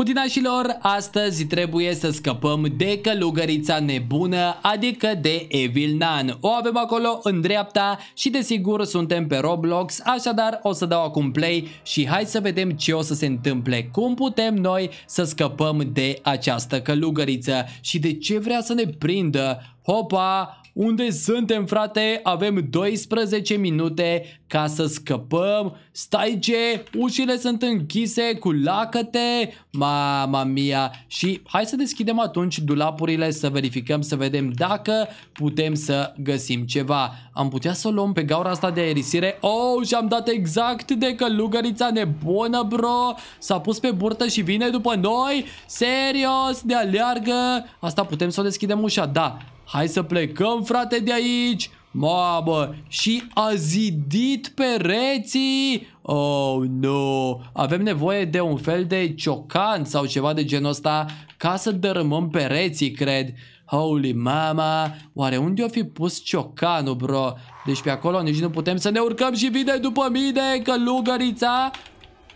Hutinașilor, astăzi trebuie să scăpăm de călugărița nebună, adică de Evil Nan. O avem acolo în dreapta și desigur suntem pe Roblox, așadar o să dau acum play și hai să vedem ce o să se întâmple, cum putem noi să scăpăm de această călugăriță și de ce vrea să ne prindă. Hopa, unde suntem, frate? Avem 12 minute ca să scăpăm. Stai ce? Ușile sunt închise cu lacăte. Mama mia. Și hai să deschidem atunci dulapurile să verificăm, să vedem dacă putem să găsim ceva. Am putea să o luăm pe gaura asta de aerisire. Oh, și am dat exact de călugărița nebună, bro. S-a pus pe burtă și vine după noi. Serios, ne aleargă. Asta putem să o deschidem ușa, da. Hai să plecăm, frate, de aici! Mamă, și a zidit pereții! Oh, no! Avem nevoie de un fel de ciocan sau ceva de genul ăsta ca să dărâmăm pereții, cred. Holy mama, oare unde o fi pus ciocanul, bro? Deci pe acolo nici nu putem să ne urcăm și vine după mine, călugărița!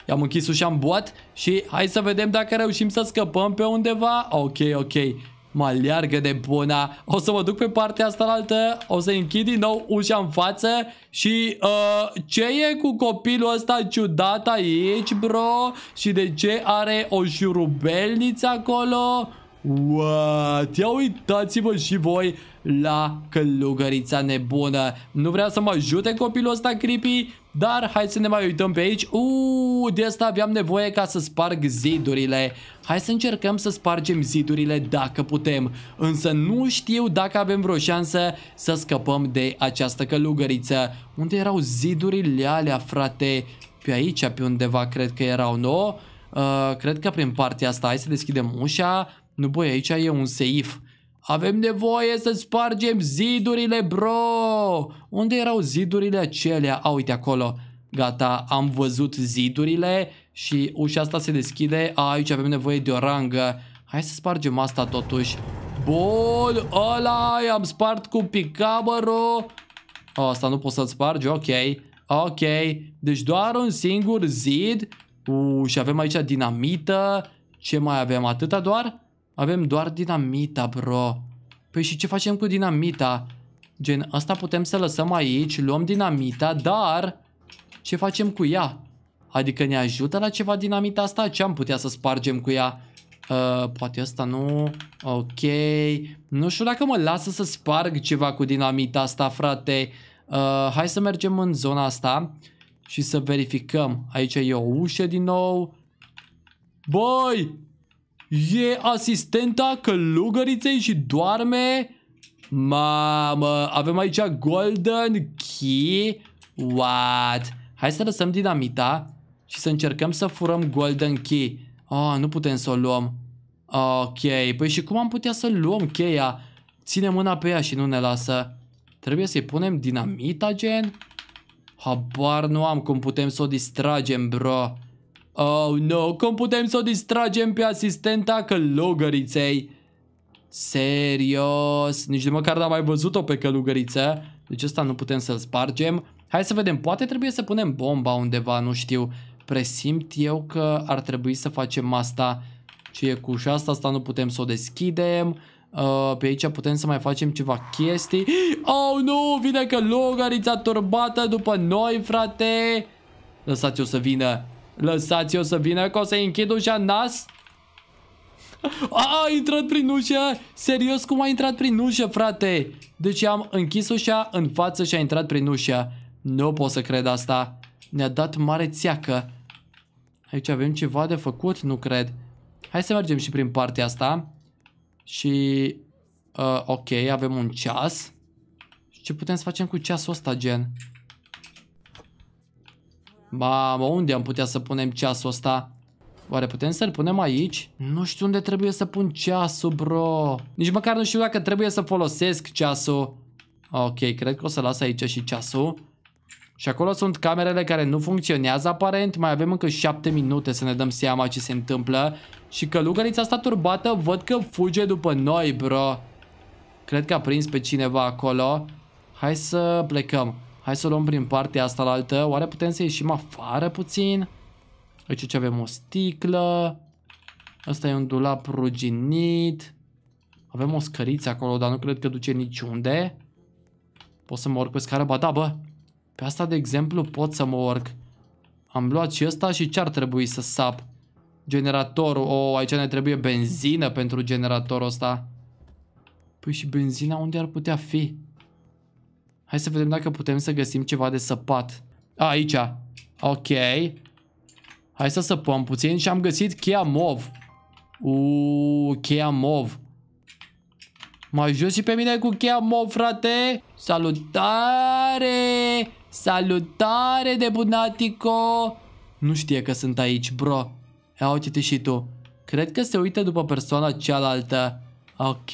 I-am închis ușa în boat și hai să vedem dacă reușim să scăpăm pe undeva. Ok, ok. Mă aleargă de buna. O să mă duc pe partea asta altă. O să închid din nou ușa în față. Și uh, ce e cu copilul ăsta ciudat aici, bro? Și de ce are o șurubelniță acolo? What? Ia uitați-vă și voi la călugărița nebună. Nu vrea să mă ajute copilul ăsta creepy? Dar hai să ne mai uităm pe aici. Uuu, de asta aveam nevoie ca să sparg zidurile. Hai să încercăm să spargem zidurile dacă putem. Însă nu știu dacă avem vreo șansă să scăpăm de această călugăriță. Unde erau zidurile alea, frate? Pe aici, pe undeva, cred că erau, nu? Uh, cred că prin partea asta. Hai să deschidem ușa. Nu, băi, aici e un seif. Avem nevoie să spargem zidurile, bro! Unde erau zidurile acelea? A, uite acolo. Gata, am văzut zidurile și ușa asta se deschide. A, aici avem nevoie de o rangă. Hai să spargem asta totuși. Bun, ăla am spart cu picabărul. Asta nu poți să-l spargi, ok. Ok, deci doar un singur zid. U, și avem aici dinamită. Ce mai avem? Atâta doar? Avem doar dinamita, bro. Păi și ce facem cu dinamita? Gen, asta putem să lăsăm aici, luăm dinamita, dar... Ce facem cu ea? Adică ne ajută la ceva dinamita asta? Ce am putea să spargem cu ea? Uh, poate asta nu... Ok... Nu știu dacă mă lasă să sparg ceva cu dinamita asta, frate. Uh, hai să mergem în zona asta și să verificăm. Aici e o ușă din nou. Băi! E asistenta călugăriței și doarme? Mamă, avem aici golden key? What? Hai să lăsăm dinamita și să încercăm să furăm golden key. Oh, nu putem să o luăm. Ok, păi și cum am putea să luăm cheia? Ține mâna pe ea și nu ne lasă. Trebuie să-i punem dinamita, gen? Habar nu am cum putem să o distragem, bro. Oh, no, cum putem să o distragem pe asistenta călugăriței? Serios, nici de măcar n-am mai văzut-o pe călugăriță. Deci asta nu putem să-l spargem. Hai să vedem, poate trebuie să punem bomba undeva, nu știu. Presimt eu că ar trebui să facem asta. Ce e cu ușa asta? Asta nu putem să o deschidem. Uh, pe aici putem să mai facem ceva chestii. Oh, nu! Vine călugărița turbată după noi, frate! Lăsați-o să vină. Lăsați-o să vină că o să-i închid ușa nas. A, a intrat prin ușă! Serios, cum a intrat prin ușă, frate? Deci am închis ușa în față și a intrat prin ușă. Nu pot să cred asta. Ne-a dat mare țeacă. Aici avem ceva de făcut? Nu cred. Hai să mergem și prin partea asta. Și... Uh, ok, avem un ceas. Ce putem să facem cu ceasul ăsta, gen? Mamă, unde am putea să punem ceasul ăsta? Oare putem să-l punem aici? Nu știu unde trebuie să pun ceasul, bro. Nici măcar nu știu dacă trebuie să folosesc ceasul. Ok, cred că o să las aici și ceasul. Și acolo sunt camerele care nu funcționează aparent. Mai avem încă 7 minute să ne dăm seama ce se întâmplă. Și călugărița asta turbată văd că fuge după noi, bro. Cred că a prins pe cineva acolo. Hai să plecăm. Hai să luăm prin partea asta la altă. Oare putem să ieșim afară puțin? Aici ce avem o sticlă. Asta e un dulap ruginit. Avem o scăriță acolo, dar nu cred că duce niciunde. Pot să mă urc pe scară? Ba da, bă. Pe asta, de exemplu, pot să mă urc. Am luat și ăsta și ce ar trebui să sap? Generatorul. O, oh, aici ne trebuie benzină pentru generatorul ăsta. Păi și benzina unde ar putea fi? Hai să vedem dacă putem să găsim ceva de săpat. A, aici. Ok. Hai să săpăm puțin și am găsit cheia mov. Uuu, cheia mov. M-a jos și pe mine cu cheia mov, frate. Salutare! Salutare de bunatico! Nu știe că sunt aici, bro. Ia uite-te și tu. Cred că se uită după persoana cealaltă. Ok.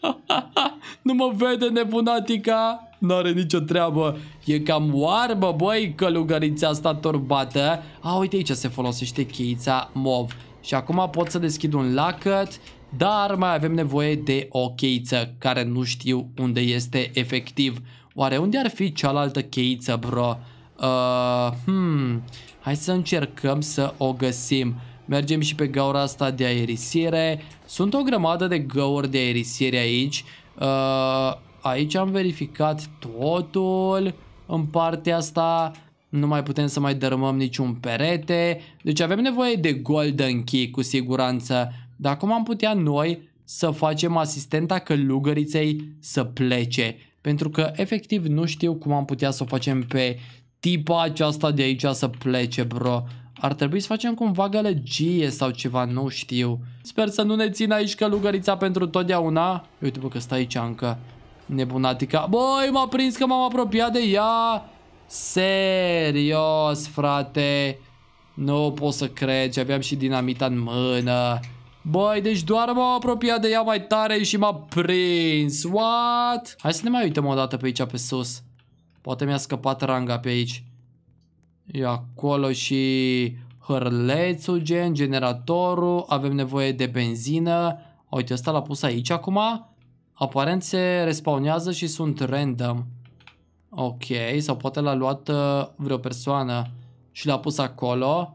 nu mă vede nebunatica. N-are nicio treabă. E cam oarbă, băi, călugărița asta turbată. A, uite aici se folosește cheița mov. Și acum pot să deschid un lacăt, dar mai avem nevoie de o cheiță care nu știu unde este efectiv. Oare unde ar fi cealaltă cheiță, bro? Uh, hmm, hai să încercăm să o găsim. Mergem și pe gaura asta de aerisire. Sunt o grămadă de găuri de aerisire aici. Uh, Aici am verificat totul în partea asta. Nu mai putem să mai dărâmăm niciun perete. Deci avem nevoie de golden key cu siguranță. Dar cum am putea noi să facem asistenta călugăriței să plece? Pentru că efectiv nu știu cum am putea să o facem pe tipa aceasta de aici să plece, bro. Ar trebui să facem cumva gălăgie sau ceva, nu știu. Sper să nu ne țină aici călugărița pentru totdeauna. Uite bă că stă aici încă. Nebunatica. Băi, m-a prins că m-am apropiat de ea. Serios, frate. Nu pot să cred și aveam și dinamita în mână. Băi, deci doar m-am apropiat de ea mai tare și m-a prins. What? Hai să ne mai uităm o dată pe aici pe sus. Poate mi-a scăpat ranga pe aici. E acolo și hărlețul, gen, generatorul. Avem nevoie de benzină. Uite, ăsta l-a pus aici acum. Aparent se respawnează și sunt random. Ok, sau poate l-a luat uh, vreo persoană și l-a pus acolo.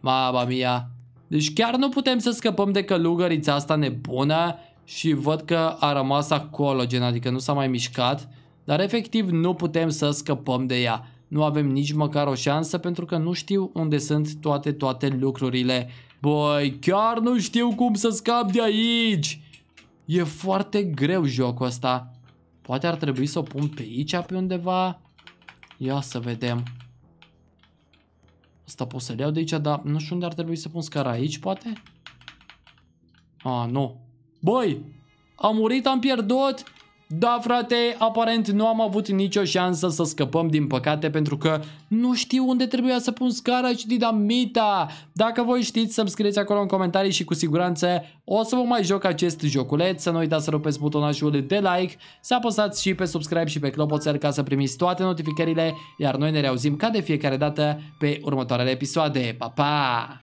Mama mia. Deci chiar nu putem să scăpăm de călugărița asta nebună și văd că a rămas acolo, gen, adică nu s-a mai mișcat. Dar efectiv nu putem să scăpăm de ea. Nu avem nici măcar o șansă pentru că nu știu unde sunt toate, toate lucrurile. Băi, chiar nu știu cum să scap de aici. E foarte greu jocul ăsta. Poate ar trebui să o pun pe aici, pe undeva. Ia să vedem. Asta pot să-l iau de aici, dar nu știu unde ar trebui să pun scara aici, poate? A, nu. Băi! Am murit, am pierdut! Da, frate, aparent nu am avut nicio șansă să scăpăm din păcate pentru că nu știu unde trebuia să pun scara și didamita. Dacă voi știți, să-mi scrieți acolo în comentarii și cu siguranță o să vă mai joc acest joculeț. Să nu uitați să rupeți butonajul de like, să apăsați și pe subscribe și pe clopoțel ca să primiți toate notificările, iar noi ne reauzim ca de fiecare dată pe următoarele episoade. Pa, pa!